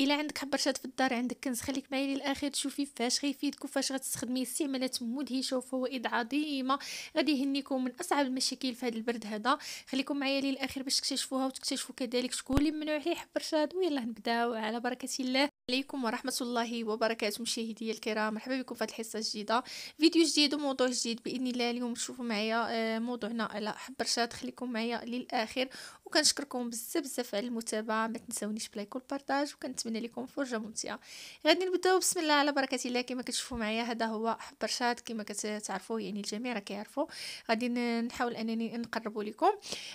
الا عندك حبرشات في الدار عندك كنز خليك معايا للاخر تشوفي فاش غيفيدك وفاش غتستخدمي استعمالات مدهشه وفوائد عظيمه غادي يهنيكم من اصعب المشاكل في هذا البرد هذا خليكم معايا للاخر باش تكتشفوها وتكتشفوا كذلك شكون اللي ممنوع عليه حبرشات ويلا نبداو على بركه الله عليكم ورحمه الله وبركاته مشاهدي الكرام مرحبا بكم في هذه الحصه الجديده فيديو جديد وموضوع جديد باذن الله اليوم تشوفوا معايا آه، موضوعنا على حبرشات خليكم معايا للاخر وكنشكركم بزاف بزاف على المتابعه ما تنساونيش بلايك والبارطاج وكنت نتمنى لكم فرجه ممتعه غادي نبداو بسم الله على بركه الله كما كتشوفوا معايا هذا هو حبرشات كما كتعرفوا يعني الجميع راه كيعرفوا غادي نحاول انني نقربوا لكم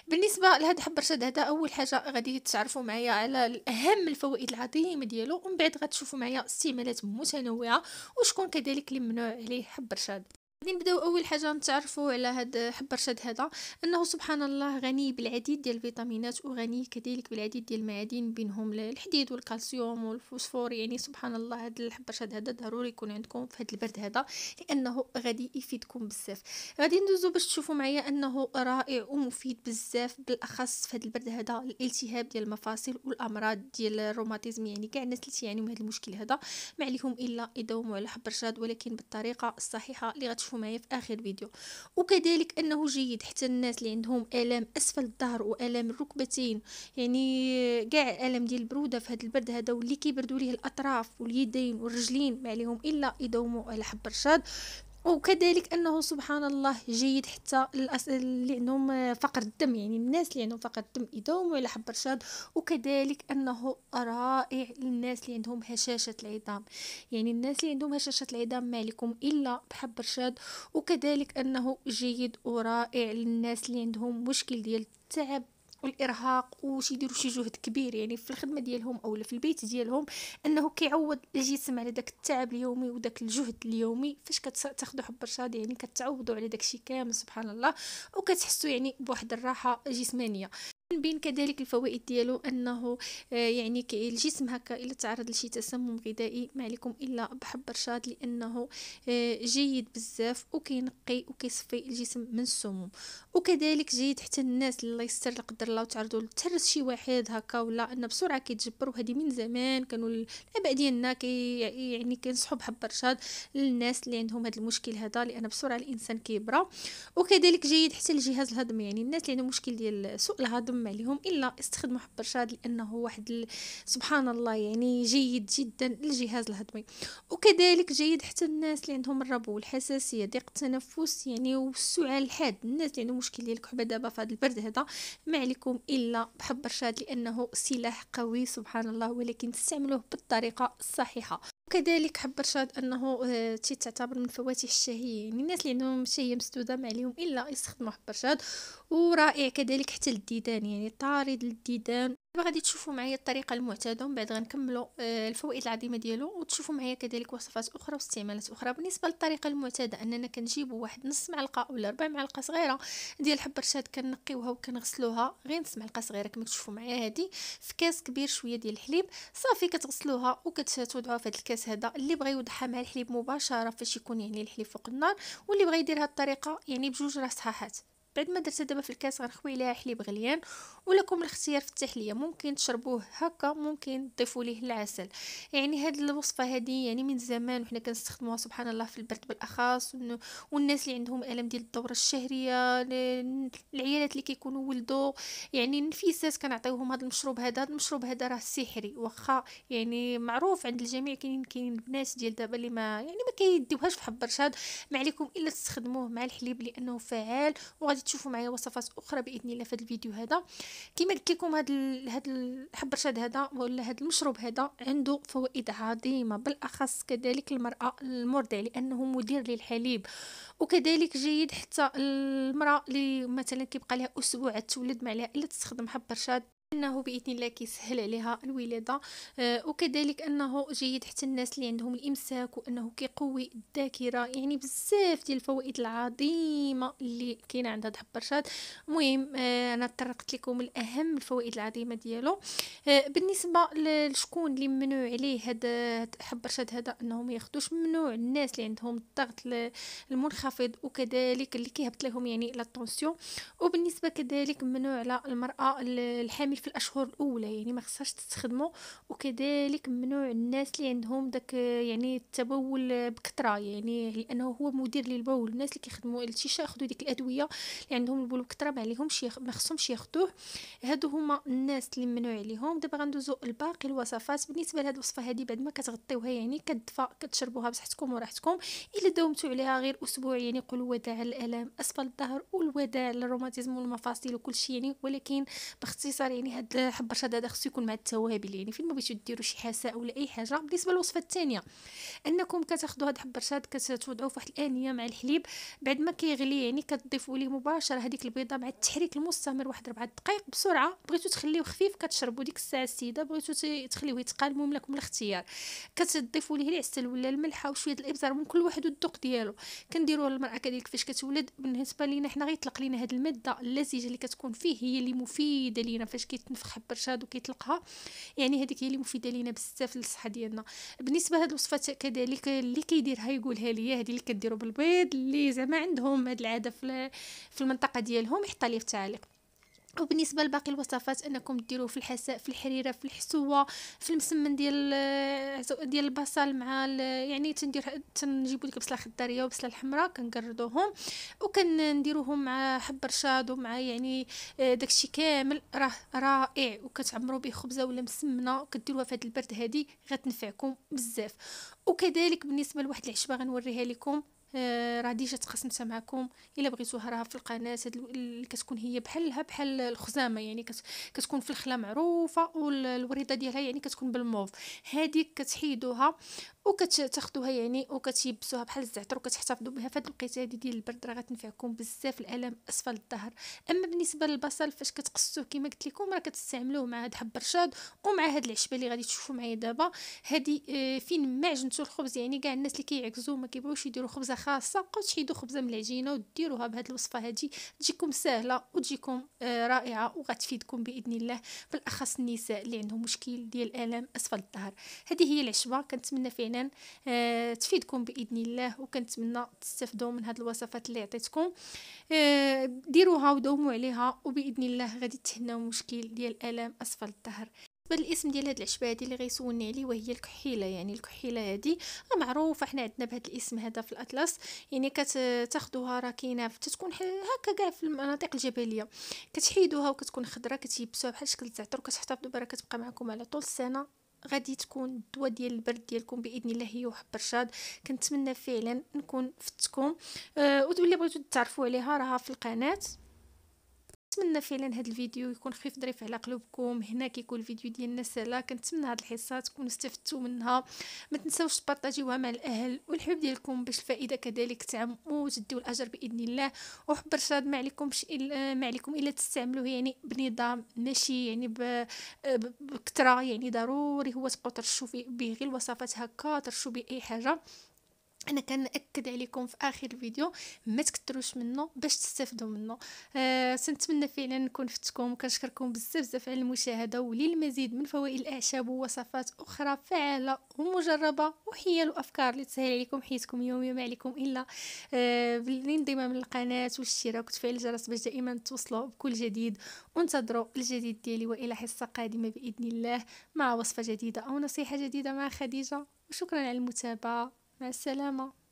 بالنسبه لهذا الحبرشات هذا اول حاجه غادي تعرفوا معايا على اهم الفوائد العظيمه ديالو ومن بعد غتشوفوا معايا استعمالات متنوعه وشكون كذلك اللي ممنوع عليه حبرشات غادي نبداو اول حاجه نتعرفوا على هذا حب رشاد هذا انه سبحان الله غني بالعديد ديال الفيتامينات وغني كذلك بالعديد ديال المعادن بينهم الحديد والكالسيوم والفوسفور يعني سبحان الله هذا الحب رشاد هذا ضروري يكون عندكم في هذا البرد هذا لانه غادي يفيدكم بزاف غادي ندوزو باش تشوفوا معايا انه رائع ومفيد بزاف بالاخص في هذا البرد هذا الالتهاب ديال المفاصل والامراض ديال الروماتيزم يعني كاع الناس اللي تيعانيو من هذا المشكل هذا ما عليهم الا يداوموا على حب رشاد ولكن بالطريقه الصحيحه اللي غتشوفوا غتشوفوا معايا في اخر فيديو وكذلك انه جيد حتى الناس اللي عندهم الام اسفل الظهر والام الركبتين يعني كاع الام ديال البروده في هذا البرد هذا واللي كيبردوا ليه الاطراف واليدين والرجلين ما عليهم الا يدوموا على حب رشاد وكذلك انه سبحان الله جيد حتى الأس... اللي عندهم فقر الدم يعني الناس اللي عندهم فقر الدم يداوموا على حب الرشاد وكذلك انه رائع للناس اللي عندهم هشاشه العظام يعني الناس اللي عندهم هشاشه العظام مالكم الا بحب الرشاد وكذلك انه جيد ورائع للناس اللي عندهم مشكل ديال التعب والارهاق وش يديروا شي جهد كبير يعني في الخدمه ديالهم اولا في البيت ديالهم انه كيعوض الجسم على داك التعب اليومي وداك الجهد اليومي فاش كتاخذوا حب الرشاد يعني كتعوضوا على داك الشيء كامل سبحان الله وكتحسوا يعني بواحد الراحه جسمانيه من بين كذلك الفوائد ديالو انه آه، يعني الجسم هكا الا تعرض لشي تسمم غذائي ما عليكم الا بحب رشاد لانه آه، جيد بزاف وكينقي وكيصفي الجسم من السموم وكذلك جيد حتى الناس اللي يستر لا قدر الله وتعرضوا لترس شي واحد هكا ولا انه بسرعه كيتجبر وهذه من زمان كانوا الاباء ديالنا كي يعني كينصحوا بحب رشاد للناس اللي عندهم هذا المشكل هذا لان بسرعه الانسان كيبرى وكذلك جيد حتى الجهاز الهضمي يعني الناس اللي عندهم مشكل ديال سوء الهضم العامة لهم إلا استخدموا حب الرشاد لأنه واحد ال... سبحان الله يعني جيد جدا للجهاز الهضمي وكذلك جيد حتى الناس اللي عندهم الربو والحساسية ضيق التنفس يعني والسعال الحاد الناس اللي عندهم مشكل ديال الكحبة دابا في هذا البرد هذا ما عليكم إلا بحب الرشاد لأنه سلاح قوي سبحان الله ولكن تستعملوه بالطريقة الصحيحة وكذلك حب رشاد انه آه، تي تعتبر من فواتح الشهيه يعني الناس اللي عندهم شهيه مسدوده ما عليهم الا يستخدموا حب رشاد ورائع كذلك حتى للديدان يعني طارد للديدان دابا غادي تشوفوا معايا الطريقه المعتاده ومن بعد غنكملوا آه، الفوائد العظيمه ديالو وتشوفوا معايا كذلك وصفات اخرى واستعمالات اخرى بالنسبه للطريقه المعتاده اننا كنجيبوا واحد نص معلقه ولا ربع معلقه صغيره ديال الحب رشاد كنقيوها وكنغسلوها غير نص معلقه صغيره كما تشوفوا معايا هذه في كاس كبير شويه ديال الحليب صافي كتغسلوها وكتوضعوها في هذا الكاس هذا اللي بغى يوضعها مع الحليب مباشره فاش يكون يعني الحليب فوق النار واللي بغى يدير هذه الطريقه يعني بجوج راه صحاحات بعد ما درت دابا في الكاس غنخوي ليها حليب غليان ولكم الاختيار في التحليه ممكن تشربوه هكا ممكن تضيفوا ليه العسل يعني هاد الوصفه هذه يعني من زمان وحنا كنستخدموها سبحان الله في البرد بالاخص والناس اللي عندهم الم ديال الدوره الشهريه العيالات اللي كيكونوا ولدوا يعني النفيسات كنعطيوهم هاد المشروب هذا هاد المشروب هذا راه سحري واخا يعني معروف عند الجميع كاينين كاينين البنات ديال دابا اللي ما يعني ما كيديوهاش في حب برشاد ما عليكم الا تستخدموه مع الحليب لانه فعال وغادي تشوفوا معايا وصفات اخرى باذن الله في هذا الفيديو هذا كما قلت لكم هذا هذا الحب رشاد هذا ولا هذا المشروب هذا عنده فوائد عظيمه بالاخص كذلك المراه المرضع لانه مدير للحليب وكذلك جيد حتى المراه اللي مثلا كيبقى لها اسبوع تولد ما عليها الا تستخدم حب رشاد انه باذن الله كيسهل عليها الولاده آه، وكذلك انه جيد حتى الناس اللي عندهم الامساك وانه كيقوي الذاكره يعني بزاف ديال الفوائد العظيمه اللي كاينه عند هذا الحبرشات المهم آه، انا طرقت لكم الاهم الفوائد العظيمه ديالو آه، بالنسبه لشكون اللي ممنوع عليه هذا الحبرشات هذا انه ما ياخذوش ممنوع الناس اللي عندهم الضغط المنخفض وكذلك اللي كيهبط لهم يعني لا طونسيون وبالنسبه كذلك ممنوع على المراه الحامل في الاشهر الاولى يعني ما خصهاش تستخدمه وكذلك ممنوع الناس اللي عندهم داك يعني التبول بكثره يعني لانه هو مدير للبول الناس اللي كيخدموا شي ياخذوا ديك الادويه اللي عندهم البول بكثره ما عليهمش ما خصهمش ياخذوه هادو هما الناس اللي ممنوع عليهم دابا غندوزو لباقي الوصفات بالنسبه لهاد الوصفه هذه بعد ما كتغطيوها يعني كتدفى كتشربوها بصحتكم وراحتكم الا داومتوا عليها غير اسبوع يعني قولوا وداع للالام اسفل الظهر والوداع للروماتيزم والمفاصل وكل شيء يعني ولكن باختصار يعني هاد حب الرشاد هذا خصو يكون مع التوابل يعني فين ما بغيتو ديروا شي حساء ولا اي حاجه بالنسبه للوصفه الثانيه انكم كتاخذوا هاد حب الرشاد كتوضعوه فواحد الانيه مع الحليب بعد ما كيغلي يعني كتضيفوا ليه مباشره هذيك البيضه مع التحريك المستمر واحد 4 دقائق بسرعه بغيتو تخليوه خفيف كتشربوا ديك الساعه السيده بغيتو تخليوه يتقال مهم لكم الاختيار كتضيفوا ليه العسل ولا الملح وشويه الابزار من كل واحد والذوق ديالو كنديروه المراه كذلك فاش كتولد بالنسبه لينا حنا غيطلق لينا هاد الماده اللزجه اللي كتكون فيه هي اللي مفيده لينا فاش كي كيتنفخها برشاد وكيطلقها يعني هذيك هي اللي مفيده لينا بزاف للصحه ديالنا بالنسبه لهاد الوصفه كذلك اللي كيديرها يقولها لي هذه اللي كديروا بالبيض اللي زعما عندهم هذه العاده في المنطقه ديالهم يحطها لي في التعليق وبالنسبه لباقي الوصفات انكم ديروه في الحساء في الحريره في الحسوه في المسمن ديال آه، ديال البصل مع يعني تندير تنجيبو ديك البصله الخضاريه والبصله الحمراء كنقردوهم وكنديروهم مع حب رشاد ومع يعني آه، داكشي كامل راه رائع وكتعمروا به خبزه ولا مسمنه كديروها في هذا البرد هذه غتنفعكم بزاف وكذلك بالنسبه لواحد العشبه غنوريها لكم آه، راه ديجا تقسمت معكم الا بغيتوها راه في القناه اللي كتكون هي بحالها بحال الخزامه يعني كتكون في الخلا معروفه والوريده ديالها يعني كتكون بالموف هذيك كتحيدوها وكتاخذوها يعني وكتيبسوها بحال الزعتر وكتحتفظوا بها فهاد الوقيته هادي ديال البرد راه غتنفعكم بزاف الالم اسفل الظهر اما بالنسبه للبصل فاش كتقصوه كما قلت لكم راه كتستعملوه مع هاد حب رشاد ومع هاد العشبه اللي غادي تشوفوا معايا دابا هادي آه فين عجنتوا الخبز يعني كاع الناس اللي كيعكزوا ما كيبغوش يديروا خبزه خاصه بقاو تحيدوا خبزه من العجينه وديروها بهاد الوصفه هادي تجيكم سهله وتجيكم آه رائعه وغتفيدكم باذن الله بالاخص النساء اللي عندهم مشكل ديال الالم اسفل الظهر هذه هي العشبه كنتمنى فيها مهنا آه تفيدكم باذن الله وكنتمنى تستافدوا من هذه الوصفات اللي عطيتكم آه ديروها ودوموا عليها وباذن الله غادي تهناو مشكل ديال الالام اسفل الظهر بالاسم ديال هاد العشبه هادي اللي غيسولني عليه وهي الكحيله يعني الكحيله هادي آه، معروفه حنا عندنا بهاد الاسم هذا في الاطلس يعني كتاخذوها راه كاينه تتكون هكا كاع في المناطق الجبليه كتحيدوها وكتكون خضره كتيبسوها بحال شكل الزعتر وكتحتفظوا بها كتبقى معكم على طول السنه غادي تكون الدواء ديال البرد ديالكم باذن الله هي وحب رشاد كنتمنى فعلا نكون فتكم أه ودولي بغيتو تعرفوا عليها راها في القناه نتمنى فعلا هذا الفيديو يكون خفيف ظريف على قلوبكم هنا كيكون الفيديو ديالنا سهله كنتمنى هاد الحصه تكونوا استفدتوا منها ما تنساوش تبارطاجيوها مع الاهل والحباب ديالكم باش الفائده كذلك تعم وتديو الاجر باذن الله وحب الرشاد ما عليكمش ما عليكم الا تستعملوه يعني بنظام ماشي يعني بكثره يعني ضروري هو تبقاو ترشوا به غير الوصفات هكا ترشوا باي اي حاجه انا كنأكد عليكم في اخر الفيديو ما تكتروش منه باش تستافدوا منه آه سنتمنى فعلا نكون فتكم وكنشكركم بزاف بزاف على المشاهده وللمزيد من فوائد الاعشاب ووصفات اخرى فعاله ومجربه وحيل وافكار اللي تسهل عليكم حياتكم اليوميه ما عليكم الا آه بالانضمام للقناه والاشتراك وتفعيل الجرس باش دائما توصلوا بكل جديد وانتظروا الجديد ديالي والى حصه قادمه باذن الله مع وصفه جديده او نصيحه جديده مع خديجه وشكرا على المتابعه said main.